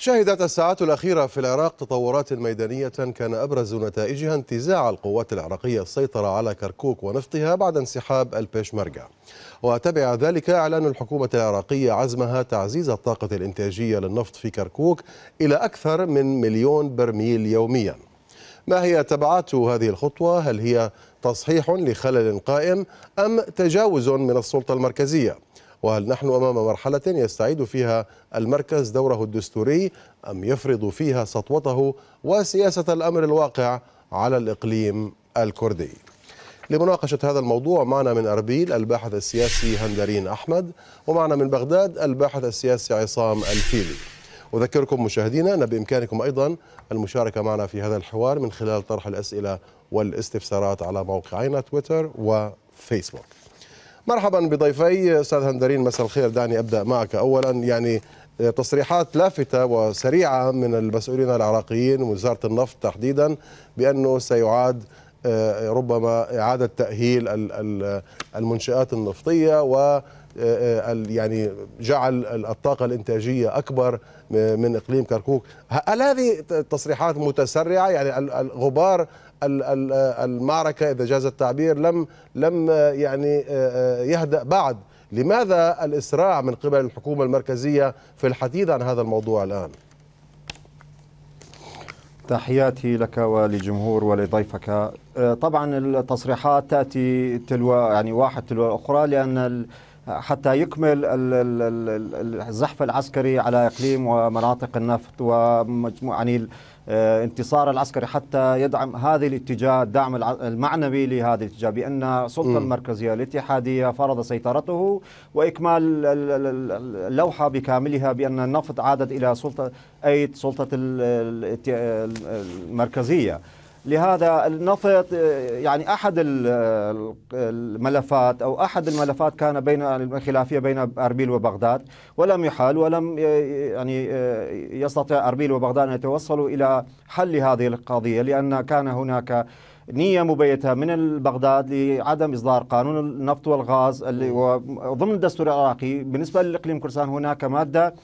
شهدت الساعات الأخيرة في العراق تطورات ميدانية كان أبرز نتائجها انتزاع القوات العراقية السيطرة على كركوك ونفطها بعد انسحاب البيشمركة وتبع ذلك إعلان الحكومة العراقية عزمها تعزيز الطاقة الإنتاجية للنفط في كركوك إلى أكثر من مليون برميل يومياً ما هي تبعات هذه الخطوة؟ هل هي تصحيح لخلل قائم أم تجاوز من السلطة المركزية؟ وهل نحن أمام مرحلة يستعيد فيها المركز دوره الدستوري أم يفرض فيها سطوته وسياسة الأمر الواقع على الإقليم الكردي لمناقشة هذا الموضوع معنا من أربيل الباحث السياسي هندرين أحمد ومعنا من بغداد الباحث السياسي عصام الفيلي أذكركم مشاهدينا أن بإمكانكم أيضا المشاركة معنا في هذا الحوار من خلال طرح الأسئلة والاستفسارات على موقعينا تويتر وفيسبوك مرحبا بضيفي استاذ هندرين مساء الخير دعني ابدا معك اولا يعني تصريحات لافته وسريعه من المسؤولين العراقيين وزاره النفط تحديدا بانه سيعاد آه، ربما اعاده تاهيل المنشات النفطيه و آه، آه، يعني جعل الطاقة الإنتاجية أكبر من إقليم كركوك هل هذه تصريحات متسرعة يعني الغبار المعركه اذا جاز التعبير لم لم يعني آه، آه، يهدا بعد لماذا الاسراع من قبل الحكومه المركزيه في الحديث عن هذا الموضوع الان تحياتي لك ولجمهور ولضيفك آه، طبعا التصريحات تاتي تلو يعني واحد تلو الاخرى لان حتى يكمل الزحف العسكري على اقليم ومناطق النفط ومجموعه يعني آه، انتصار العسكري حتى يدعم هذه الاتجاه الدعم المعنوي لهذا الاتجاه بأن السلطة المركزية الاتحادية فرض سيطرته وإكمال اللوحة بكاملها بأن النفط عادت إلى سلطة أي سلطة المركزية لهذا النفط يعني احد الملفات او احد الملفات كان بين الخلافيه بين اربيل وبغداد ولم يحل ولم يعني آه، يستطيع اربيل وبغداد ان يتوصلوا الى حل هذه القضيه لان كان هناك نية مبيتة من بغداد لعدم إصدار قانون النفط والغاز اللي وضمن الدستور العراقي بالنسبة للإقليم كرسان هناك مادة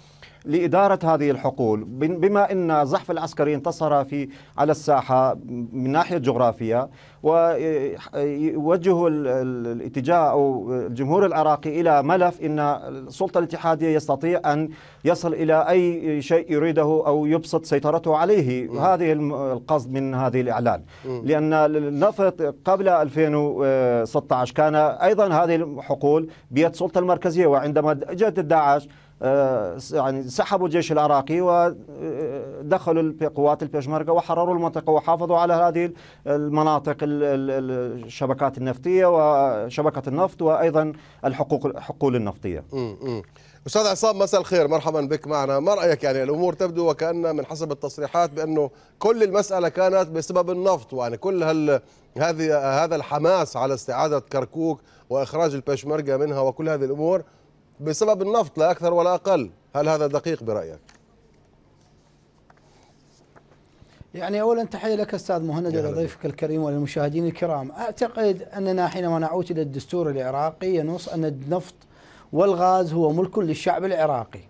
لإدارة هذه الحقول بما أن الزحف العسكري انتصر في على الساحة من ناحية جغرافية ويوجه الاتجاه أو الجمهور العراقي إلى ملف أن السلطة الاتحادية يستطيع أن يصل إلى أي شيء يريده أو يبسط سيطرته عليه م. هذه القصد من هذه الإعلان م. لأن النفط قبل 2016 كان أيضا هذه الحقول بيد السلطة المركزية وعندما جاءت داعش آه، يعني سحبوا الجيش العراقي ودخلوا قوات البيشمركة وحرروا المنطقة وحافظوا على هذه المناطق الشبكات النفطية وشبكة النفط وأيضا الحقوق الحقول النفطية أستاذ عصام مساء الخير مرحبا بك معنا ما رأيك يعني الأمور تبدو وكأن من حسب التصريحات بأنه كل المسألة كانت بسبب النفط يعني كل هال هذه هذا الحماس على استعادة كركوك وإخراج البيشمركة منها وكل هذه الأمور بسبب النفط لا أكثر ولا أقل هل هذا دقيق برأيك؟ يعني اولا تحيه لك استاذ مهند ولضيفك الكريم وللمشاهدين الكرام، اعتقد اننا حينما نعود الى الدستور العراقي ينص ان النفط والغاز هو ملك للشعب العراقي.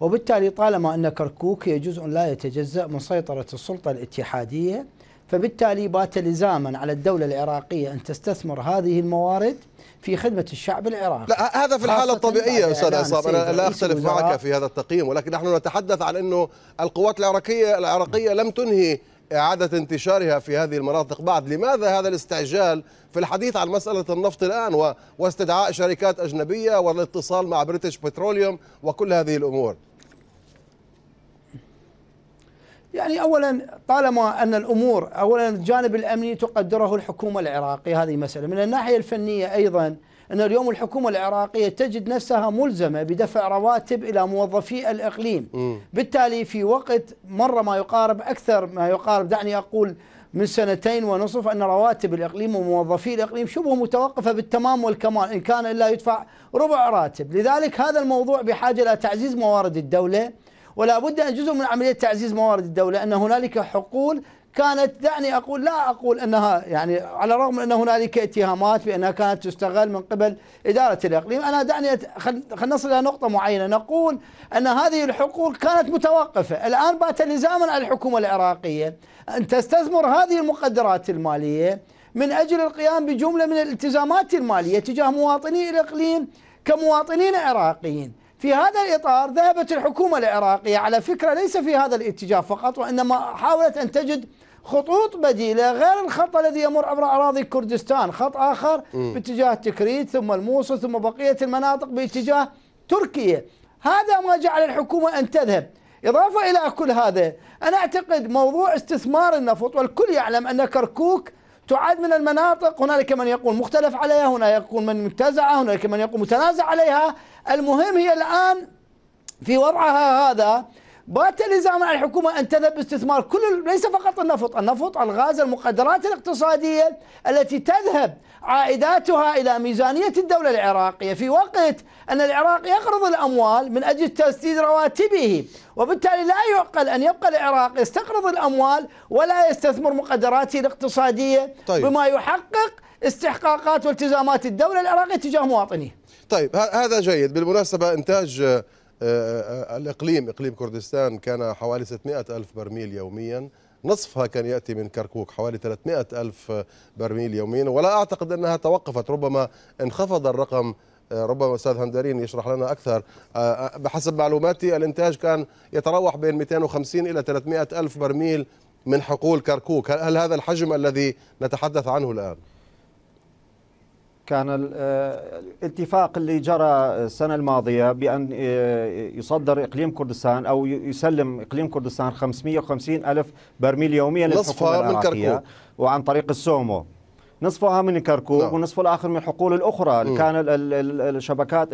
وبالتالي طالما ان كركوك هي جزء لا يتجزا من سيطره السلطه الاتحاديه فبالتالي بات لزاما على الدولة العراقية أن تستثمر هذه الموارد في خدمة الشعب العراقي لا هذا في الحالة الطبيعية أستاذ عصام أنا لا أختلف معك في هذا التقييم ولكن نحن نتحدث عن أنه القوات العراقية العراقية لم تنهي إعادة انتشارها في هذه المناطق بعد لماذا هذا الاستعجال في الحديث عن مسألة النفط الآن واستدعاء شركات أجنبية والاتصال مع بريتش بتروليوم وكل هذه الأمور يعني اولا طالما ان الامور اولا الجانب الامني تقدره الحكومه العراقيه هذه مساله، من الناحيه الفنيه ايضا ان اليوم الحكومه العراقيه تجد نفسها ملزمه بدفع رواتب الى موظفي الاقليم، م. بالتالي في وقت مره ما يقارب اكثر ما يقارب دعني اقول من سنتين ونصف ان رواتب الاقليم وموظفي الاقليم شبه متوقفه بالتمام والكمال ان كان الا يدفع ربع راتب، لذلك هذا الموضوع بحاجه الى تعزيز موارد الدوله ولا بد أن جزء من عملية تعزيز موارد الدولة أن هنالك حقول كانت دعني أقول لا أقول أنها يعني على الرغم أن هنالك اتهامات بأنها كانت تستغل من قبل إدارة الإقليم أنا دعني خلينا نصل إلى نقطة معينة نقول أن هذه الحقول كانت متوقفة الآن بات لزاما على الحكومة العراقية أن تستثمر هذه المقدرات المالية من أجل القيام بجملة من الالتزامات المالية تجاه مواطني الإقليم كمواطنين عراقيين في هذا الإطار ذهبت الحكومة العراقية على فكرة ليس في هذا الاتجاه فقط وإنما حاولت أن تجد خطوط بديلة غير الخط الذي يمر عبر أراضي كردستان خط آخر م. باتجاه تكريت ثم الموصل ثم بقية المناطق باتجاه تركيا هذا ما جعل الحكومة أن تذهب إضافة إلى كل هذا أنا أعتقد موضوع استثمار النفط والكل يعلم أن كركوك تعد من المناطق هنالك من يقول مختلف عليها هنا يقول من متزعة هنالك من يقول متنازع عليها المهم هي الآن في وضعها هذا بات الالزام على الحكومه ان تذهب باستثمار كل ليس فقط النفط، النفط، الغاز، المقدرات الاقتصاديه التي تذهب عائداتها الى ميزانيه الدوله العراقيه في وقت ان العراق يقرض الاموال من اجل تسديد رواتبه، وبالتالي لا يعقل ان يبقى العراق يستقرض الاموال ولا يستثمر مقدراته الاقتصاديه طيب. بما يحقق استحقاقات والتزامات الدوله العراقيه تجاه مواطنيه. طيب هذا جيد، بالمناسبه انتاج آه، آه، آه، الإقليم إقليم كردستان كان حوالي 600 ألف برميل يوميا نصفها كان يأتي من كركوك حوالي 300 ألف برميل يوميا ولا أعتقد أنها توقفت ربما انخفض الرقم ربما استاذ هندارين يشرح لنا اكثر بحسب معلوماتي الانتاج كان يتراوح بين 250 الى 300 الف برميل من حقول كركوك هل هذا الحجم الذي نتحدث عنه الان كان آه، الاتفاق اللي جرى السنة الماضية بأن آه، يصدر إقليم كردستان أو يسلم إقليم كردستان 550 ألف برميل يوميا للحكومة العراقية وعن طريق السومو نصفها من كركوك نعم. والنصف الآخر من الحقول الأخرى م. كان الشبكات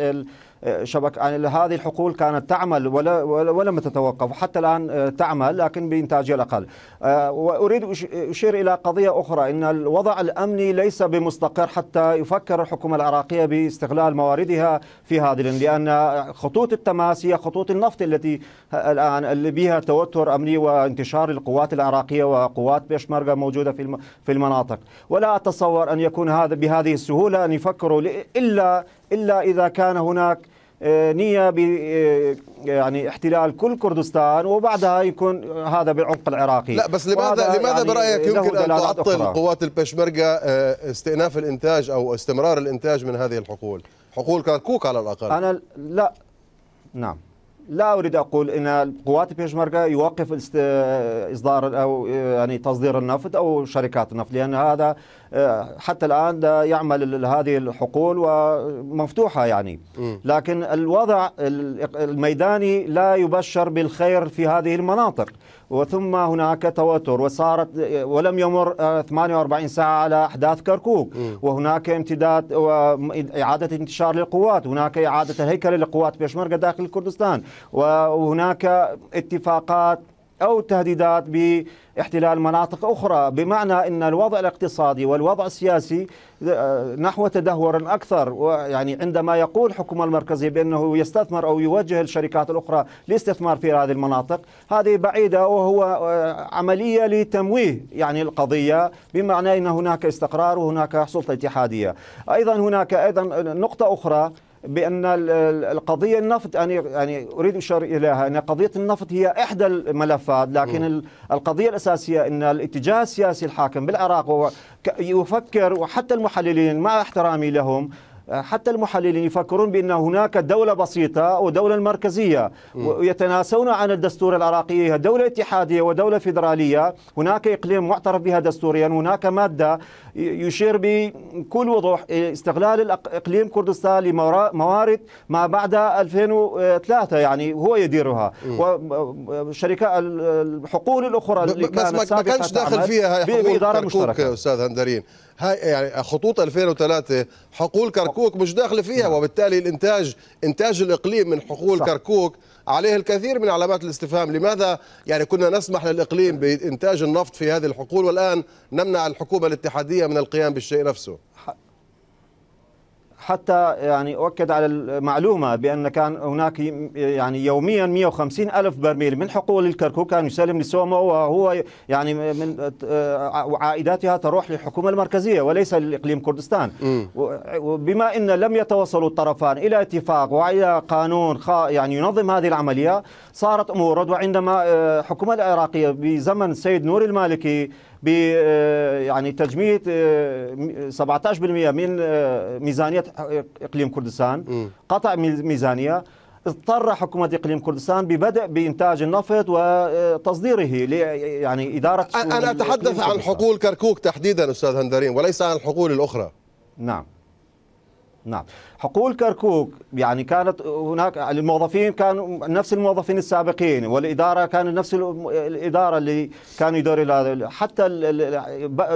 شبكة يعني هذه الحقول كانت تعمل ولا ولم تتوقف حتى الآن آه، تعمل لكن بإنتاجها الأقل آه، وأريد أشير إلى قضية أخرى إن الوضع الأمني ليس بمستقر حتى يفكر الحكومة العراقية باستغلال مواردها في هذا لأن خطوط التماس هي خطوط النفط التي الآن اللي بها توتر أمني وانتشار القوات العراقية وقوات بيشمركة موجودة في في المناطق ولا أتصور أن يكون هذا بهذه السهولة أن يفكروا إلا إلا إذا كان هناك آه، نية ب آه، يعني احتلال كل كردستان وبعدها يكون هذا بالعمق العراقي لا بس لماذا لماذا يعني برأيك يمكن أن تعطل أخرى. قوات البشمركة آه، استئناف الإنتاج أو استمرار الإنتاج من هذه الحقول حقول كركوك على الأقل أنا لا نعم لا أريد أقول أن قوات بيشمركا يوقف إصدار أو يعني تصدير النفط أو شركات النفط لأن هذا آه، حتى الآن لا يعمل هذه الحقول ومفتوحة يعني لكن الوضع الميداني لا يبشر بالخير في هذه المناطق وثم هناك توتر وصارت ولم يمر 48 آه، ساعة على أحداث كركوك وهناك امتداد وإعادة انتشار للقوات هناك إعادة الهيكل للقوات بيشمركة داخل كردستان وهناك اتفاقات أو تهديدات باحتلال مناطق أخرى بمعنى أن الوضع الاقتصادي والوضع السياسي آه، نحو تدهور أكثر يعني عندما يقول الحكومة المركزية بأنه يستثمر أو يوجه الشركات الأخرى للاستثمار في هذه المناطق هذه بعيدة وهو آه، عملية لتمويه يعني القضية بمعنى أن هناك استقرار وهناك سلطة اتحادية أيضا هناك أيضا نقطة أخرى بأن القضية النفط أنا يعني أريد أشار إليها أن قضية النفط هي إحدى الملفات لكن م. القضية الأساسية أن الاتجاه السياسي الحاكم بالعراق يفكر وحتى المحللين مع احترامي لهم حتى المحللين يفكرون بأن هناك دولة بسيطة ودولة مركزية ويتناسون عن الدستور العراقي دولة اتحادية ودولة فيدرالية هناك إقليم معترف بها دستوريا هناك مادة يشير بكل وضوح استغلال إقليم كردستان لموارد ما بعد 2003 يعني هو يديرها وشركة الحقول الأخرى اللي كانت بس ما كانش داخل فيها بإدارة مشتركة أستاذ هندرين هاي يعني خطوط 2003 حقول كركوك مش داخله فيها نعم. وبالتالي الانتاج انتاج الاقليم من حقول صح. كركوك عليه الكثير من علامات الاستفهام لماذا يعني كنا نسمح للاقليم نعم. بانتاج النفط في هذه الحقول والان نمنع الحكومه الاتحاديه من القيام بالشيء نفسه حتى يعني أؤكد على المعلومة بأن كان هناك يعني يوميا 150 ألف برميل من حقول الكركوك كان يسلم لسومو وهو يعني من عائداتها تروح للحكومة المركزية وليس لإقليم كردستان وبما أن لم يتوصلوا الطرفان إلى اتفاق وإلى قانون يعني ينظم هذه العملية صارت أمور وعندما الحكومة آه، العراقية بزمن السيد نور المالكي ب آه، يعني تجميد 17% آه، من آه، ميزانيه اقليم كردستان قطع ميزانيه اضطر حكومة إقليم كردستان ببدء بإنتاج النفط وتصديره يعني إدارة أنا أتحدث عن حقول كركوك تحديدا أستاذ هندرين وليس عن الحقول الأخرى نعم نعم حقول كركوك يعني كانت هناك الموظفين كانوا نفس الموظفين السابقين والإدارة كانت نفس الإدارة اللي كانوا يدور حتى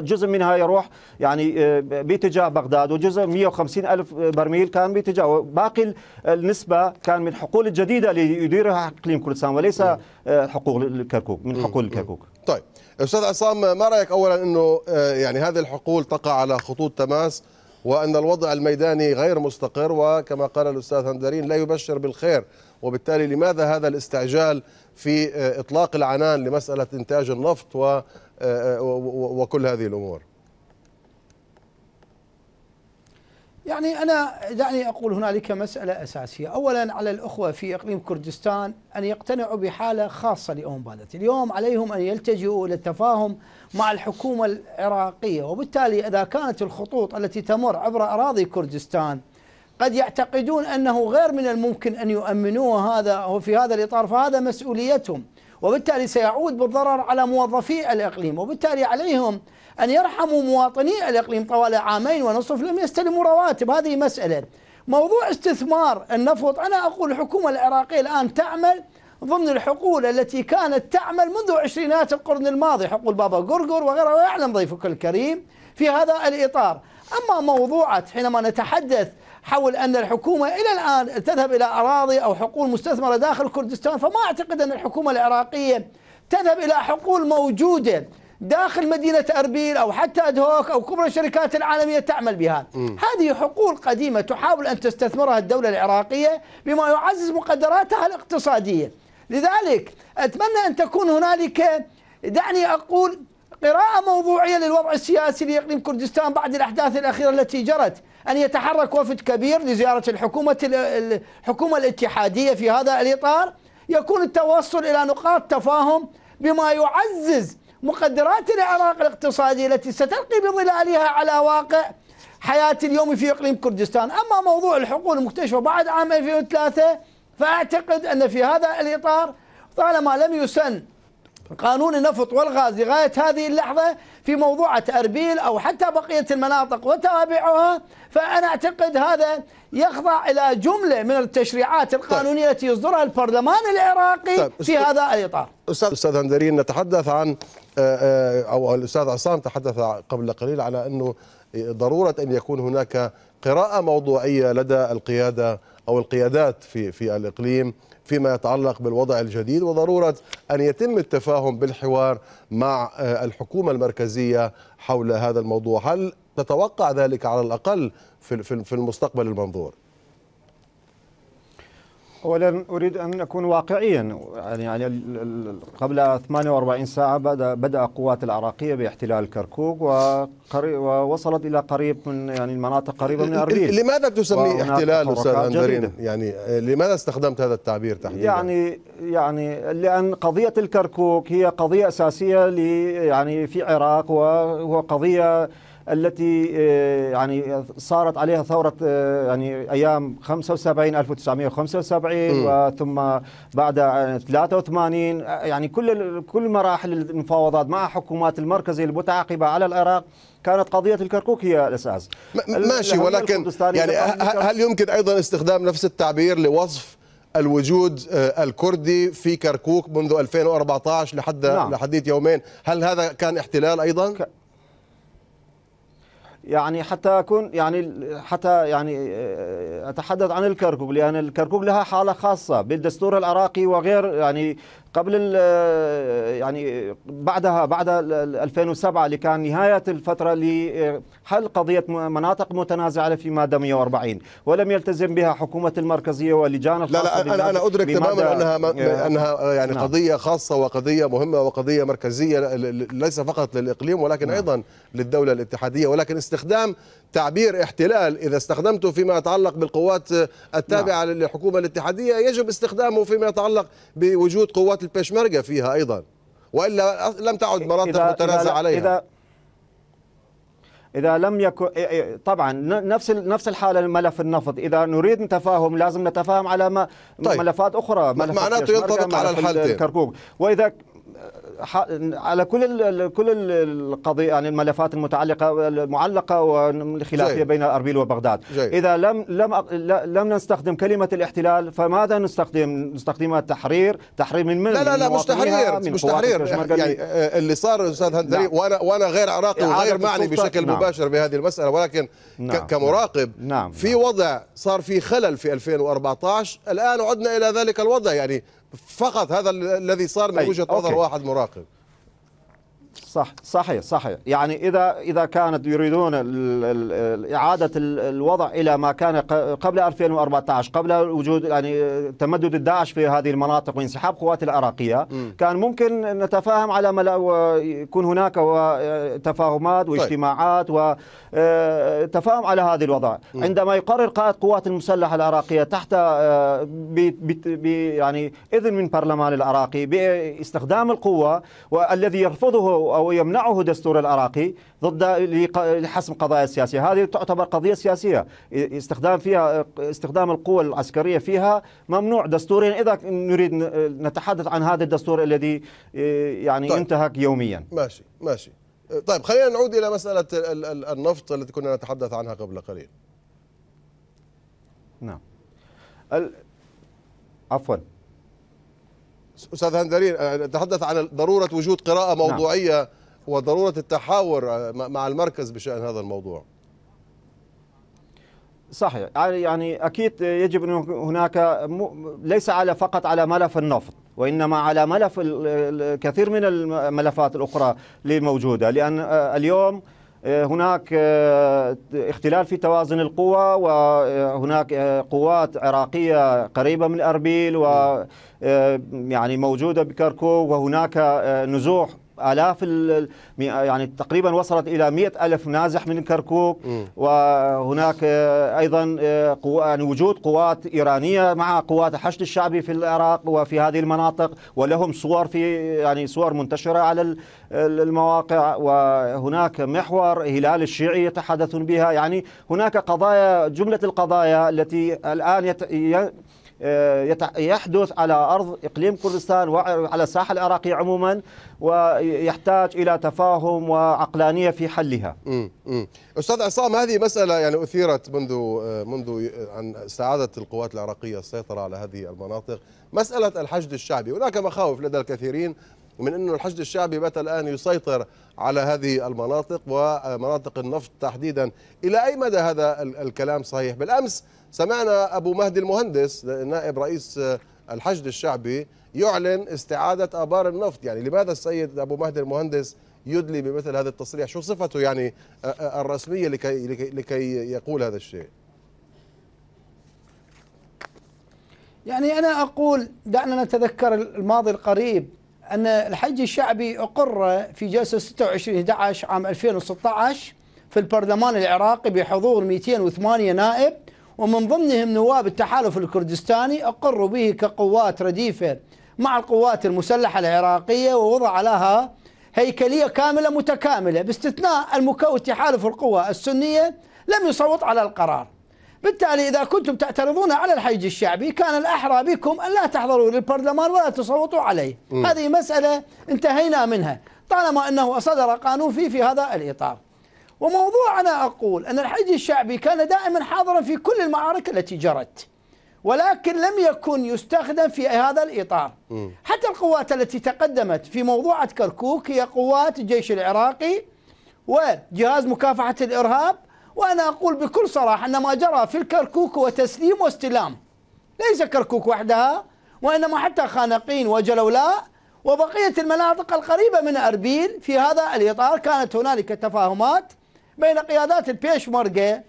جزء منها يروح يعني آه، باتجاه بغداد وجزء 150 ألف برميل كان باتجاه باقي النسبة كان من حقول الجديدة اللي يديرها إقليم كردستان وليس آه، حقوق الكركوك من حقول الكركوك طيب أستاذ عصام ما رأيك أولا أنه آه، يعني هذه الحقول تقع على خطوط تماس وأن الوضع الميداني غير مستقر وكما قال الأستاذ هندرين لا يبشر بالخير وبالتالي لماذا هذا الاستعجال في آه، إطلاق العنان لمسألة إنتاج النفط آه، آه، وكل هذه الأمور يعني أنا دعني أقول هنالك مسألة أساسية أولا على الأخوة في إقليم كردستان أن يقتنعوا بحالة خاصة لأم بلد اليوم عليهم أن يلتجئوا إلى التفاهم مع الحكومة العراقية وبالتالي إذا كانت الخطوط التي تمر عبر أراضي كردستان قد يعتقدون أنه غير من الممكن أن يؤمنوا هذا أو في هذا الإطار فهذا مسؤوليتهم وبالتالي سيعود بالضرر على موظفي الإقليم وبالتالي عليهم أن يرحموا مواطني الإقليم طوال عامين ونصف لم يستلموا رواتب هذه مسألة موضوع استثمار النفط أنا أقول الحكومة العراقية الآن تعمل ضمن الحقول التي كانت تعمل منذ عشرينات القرن الماضي حقول بابا قرقر وغيرها ويعلم ضيفك الكريم في هذا الإطار أما موضوعة حينما نتحدث حول أن الحكومة إلى الآن تذهب إلى أراضي أو حقول مستثمرة داخل كردستان فما أعتقد أن الحكومة العراقية تذهب إلى حقول موجودة داخل مدينة أربيل أو حتى أدهوك أو كبرى الشركات العالمية تعمل بها م. هذه حقول قديمة تحاول أن تستثمرها الدولة العراقية بما يعزز مقدراتها الاقتصادية لذلك أتمنى أن تكون هنالك دعني أقول قراءة موضوعية للوضع السياسي لإقليم كردستان بعد الأحداث الأخيرة التي جرت أن يتحرك وفد كبير لزيارة الحكومة الحكومة الاتحادية في هذا الإطار يكون التوصل إلى نقاط تفاهم بما يعزز مقدرات العراق الاقتصادية التي ستلقي بظلالها على واقع حياة اليوم في إقليم كردستان أما موضوع الحقول المكتشفة بعد عام 2003 فأعتقد أن في هذا الإطار طالما لم يسن قانون النفط والغاز لغاية هذه اللحظة في موضوعة أربيل أو حتى بقية المناطق وتوابعها فأنا أعتقد هذا يخضع إلى جملة من التشريعات طيب. القانونية التي يصدرها البرلمان العراقي طيب، في هذا الإطار أستاذ أستاذ هندرين نتحدث عن آه، آه، او الاستاذ عصام تحدث قبل قليل على انه ضروره ان يكون هناك قراءه موضوعيه لدى القياده او القيادات في في الاقليم فيما يتعلق بالوضع الجديد وضروره ان يتم التفاهم بالحوار مع آه، الحكومه المركزيه حول هذا الموضوع، هل تتوقع ذلك على الاقل في في المستقبل المنظور؟ اولا اريد ان اكون واقعيا يعني يعني قبل 48 ساعه بدا بدا القوات العراقيه باحتلال كركوك ووصلت الى قريب من يعني المناطق قريبه من اربيل لماذا تسمي احتلال استاذ اندرين يعني لماذا استخدمت هذا التعبير تحديدا يعني يعني لان قضيه الكركوك هي قضيه اساسيه يعني في العراق وهو قضيه التي آه، يعني صارت عليها ثورة آه، يعني أيام 75 1975 وثم بعد 83 آه، يعني كل كل مراحل المفاوضات مع حكومات المركز المتعاقبة على العراق كانت قضية الكركوك هي الأساس ماشي ولكن يعني هل يمكن أيضا استخدام نفس التعبير لوصف الوجود الكردي في كركوك منذ 2014 لحد نعم. لحديت يومين هل هذا كان احتلال أيضا؟ ك... يعني حتى أكون يعني حتى يعني آه، أتحدث عن الكركوك لأن الكركوك لها حالة خاصة بالدستور العراقي وغير يعني قبل يعني بعدها بعد 2007 اللي كان نهايه الفتره لحل قضيه مناطق متنازعه في ماده 140 ولم يلتزم بها حكومه المركزيه ولجان لا لا انا انا ادرك تماما انها انها يعني نعم. قضيه خاصه وقضيه مهمه وقضيه مركزيه ليس فقط للاقليم ولكن نعم. ايضا للدوله الاتحاديه ولكن استخدام تعبير احتلال اذا استخدمته فيما يتعلق بالقوات التابعه نعم. للحكومه الاتحاديه يجب استخدامه فيما يتعلق بوجود قوات البشمركه فيها ايضا والا لم تعد مناطق متنازع عليها إذا اذا لم يكن طبعا نفس نفس الحاله ملف النفط اذا نريد تفاهم لازم نتفاهم على ما طيب. ملفات اخرى ملف معناته ينطبق على الحالتين الكركوك واذا على كل كل القضيه يعني الملفات المتعلقه المعلقه والخلافيه بين اربيل وبغداد جاي. اذا لم لم لم نستخدم كلمه الاحتلال فماذا نستخدم نستخدم التحرير تحرير من من لا لا لا مش تحرير مش تحرير يعني آه، اللي صار استاذ هندري نعم. وانا وانا غير عراقي وغير معني بشكل نعم. مباشر بهذه المساله ولكن نعم. كمراقب نعم. في نعم. وضع صار في خلل في 2014 الان عدنا الى ذلك الوضع يعني فقط هذا الذي صار من طيب، وجهه نظر واحد مراقب صح صحيح صحيح يعني اذا اذا كانت يريدون اعاده الوضع الى ما كان قبل 2014 قبل وجود يعني تمدد الداعش في هذه المناطق وانسحاب قوات العراقيه كان ممكن نتفاهم على ما ويكون هناك تفاهمات طيب. واجتماعات وتفاهم آه، على هذا الوضع م. عندما يقرر قائد قوات المسلحه العراقيه تحت بي آه، بي يعني اذن من برلمان العراقي باستخدام القوه والذي يرفضه او أو يمنعه دستور العراقي ضد لحسم قضايا سياسية هذه تعتبر قضية سياسية استخدام فيها استخدام القوة العسكرية فيها ممنوع دستوريا إذا نريد نتحدث عن هذا الدستور الذي يعني طيب. ينتهك يوميا ماشي ماشي طيب خلينا نعود إلى مسألة النفط التي كنا نتحدث عنها قبل قليل نعم ال... عفوا استاذ هندرين نتحدث عن ضروره وجود قراءه نعم. موضوعيه نعم. وضروره التحاور مع المركز بشان هذا الموضوع صحيح يعني اكيد يجب ان هناك ليس على فقط على ملف النفط وانما على ملف الكثير من الملفات الاخرى الموجوده لان آه، اليوم آه، هناك آه، اختلال في توازن القوى وهناك آه، قوات عراقية قريبة من أربيل و يعني موجودة بكركوك وهناك نزوح آلاف يعني تقريبا وصلت إلى مئة ألف نازح من كركوك وهناك آه، أيضا آه، يعني وجود قوات إيرانية مع قوات حشد الشعبي في العراق وفي هذه المناطق ولهم صور في يعني صور منتشرة على المواقع وهناك محور هلال الشيعي يتحدثون بها يعني هناك قضايا جملة القضايا التي الآن آه، يحدث على أرض إقليم كردستان وعلى الساحة العراقية عموما ويحتاج إلى تفاهم وعقلانية في حلها أستاذ عصام هذه مسألة يعني أثيرت منذ آه، منذ عن استعادة القوات العراقية السيطرة على هذه المناطق مسألة الحشد الشعبي هناك مخاوف لدى الكثيرين من أن الحشد الشعبي بات الآن يسيطر على هذه المناطق ومناطق النفط تحديدا إلى أي مدى هذا الكلام صحيح بالأمس سمعنا أبو مهدي المهندس نائب رئيس آه، الحشد الشعبي يعلن استعادة آبار النفط يعني لماذا السيد أبو مهدي المهندس يدلي بمثل هذا التصريح شو صفته يعني آه، آه، الرسمية لكي, لكي لكي يقول هذا الشيء يعني أنا أقول دعنا نتذكر الماضي القريب أن الحج الشعبي أقر في جلسة 26 11 عام 2016 في البرلمان العراقي بحضور 208 نائب ومن ضمنهم نواب التحالف الكردستاني أقروا به كقوات رديفة مع القوات المسلحة العراقية ووضع لها هيكلية كاملة متكاملة باستثناء المكون تحالف القوى السنية لم يصوت على القرار بالتالي إذا كنتم تعترضون على الحج الشعبي كان الأحرى بكم أن لا تحضروا للبرلمان ولا تصوتوا عليه م. هذه مسألة انتهينا منها طالما أنه صدر قانون في في هذا الإطار وموضوع أنا أقول أن الحج الشعبي كان دائما حاضرا في كل المعارك التي جرت ولكن لم يكن يستخدم في هذا الإطار م. حتى القوات التي تقدمت في موضوعة كركوك هي قوات الجيش العراقي وجهاز مكافحة الإرهاب وأنا أقول بكل صراحة أن ما جرى في الكركوك هو تسليم واستلام ليس كركوك وحدها وإنما حتى خانقين وجلولاء وبقية المناطق القريبة من أربيل في هذا الإطار كانت هنالك تفاهمات بين قيادات البيش البيشمركة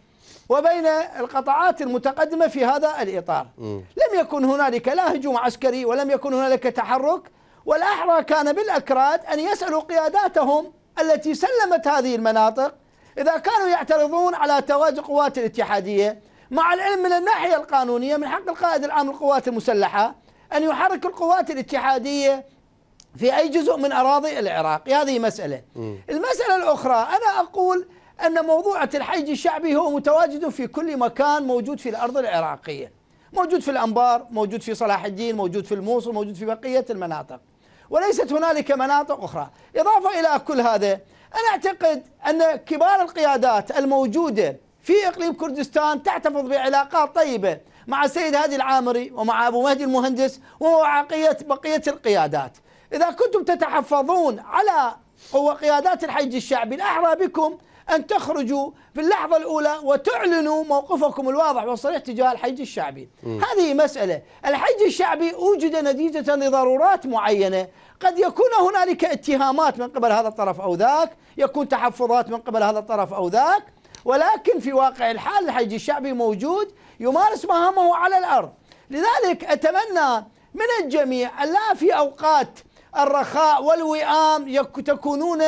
وبين القطاعات المتقدمة في هذا الإطار م. لم يكن هنالك لا هجوم عسكري ولم يكن هنالك تحرك والأحرى كان بالأكراد أن يسألوا قياداتهم التي سلمت هذه المناطق إذا كانوا يعترضون على تواجد قوات الاتحادية مع العلم من الناحية القانونية من حق القائد العام للقوات المسلحة أن يحرك القوات الاتحادية في أي جزء من أراضي العراق هذه مسألة م. المسألة الأخرى أنا أقول أن موضوع الحج الشعبي هو متواجد في كل مكان موجود في الأرض العراقية موجود في الأنبار موجود في صلاح الدين موجود في الموصل موجود في بقية المناطق وليست هنالك مناطق أخرى إضافة إلى كل هذا أنا أعتقد أن كبار القيادات الموجودة في إقليم كردستان تحتفظ بعلاقات طيبة مع السيد هادي العامري ومع أبو مهدي المهندس ومع بقية القيادات إذا كنتم تتحفظون على قيادات الحج الشعبي الأحرى بكم أن تخرجوا في اللحظة الأولى وتعلنوا موقفكم الواضح والصريح تجاه الحج الشعبي م. هذه مسألة الحج الشعبي أوجد نتيجة لضرورات معينة قد يكون هنالك اتهامات من قبل هذا الطرف أو ذاك يكون تحفظات من قبل هذا الطرف أو ذاك ولكن في واقع الحال الحج الشعبي موجود يمارس مهامه على الأرض لذلك أتمنى من الجميع ألا في أوقات الرخاء والوئام تكونون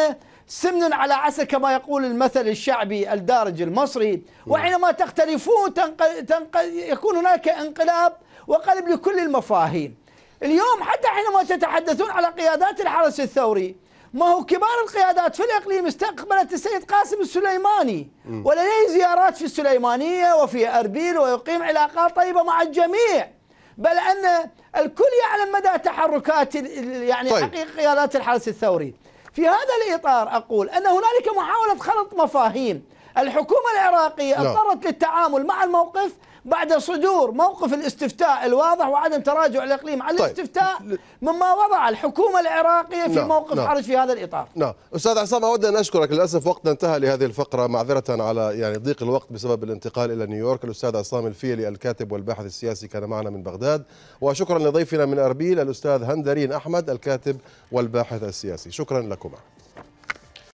سمن على عسل كما يقول المثل الشعبي الدارج المصري نعم. وحينما تختلفون تنقل تنقل يكون هناك انقلاب وقلب لكل المفاهيم اليوم حتى حينما تتحدثون على قيادات الحرس الثوري ما هو كبار القيادات في الإقليم استقبلت السيد قاسم السليماني ولديه زيارات في السليمانية وفي أربيل ويقيم علاقات طيبة مع الجميع بل أن الكل يعلم مدى تحركات يعني طيب. قيادات الحرس الثوري في هذا الإطار أقول أن هنالك محاولة خلط مفاهيم الحكومة العراقية نعم. اضطرت للتعامل مع الموقف بعد صدور موقف الاستفتاء الواضح وعدم تراجع الاقليم على طيب. الاستفتاء مما وضع الحكومه العراقيه في نعم، موقف نعم. حرج في هذا الاطار. نعم، استاذ عصام اود ان اشكرك للاسف وقتنا انتهى لهذه الفقره معذره على يعني ضيق الوقت بسبب الانتقال الى نيويورك، الاستاذ عصام الفيلي الكاتب والباحث السياسي كان معنا من بغداد، وشكرا لضيفنا من اربيل الاستاذ هندرين احمد الكاتب والباحث السياسي، شكرا لكما.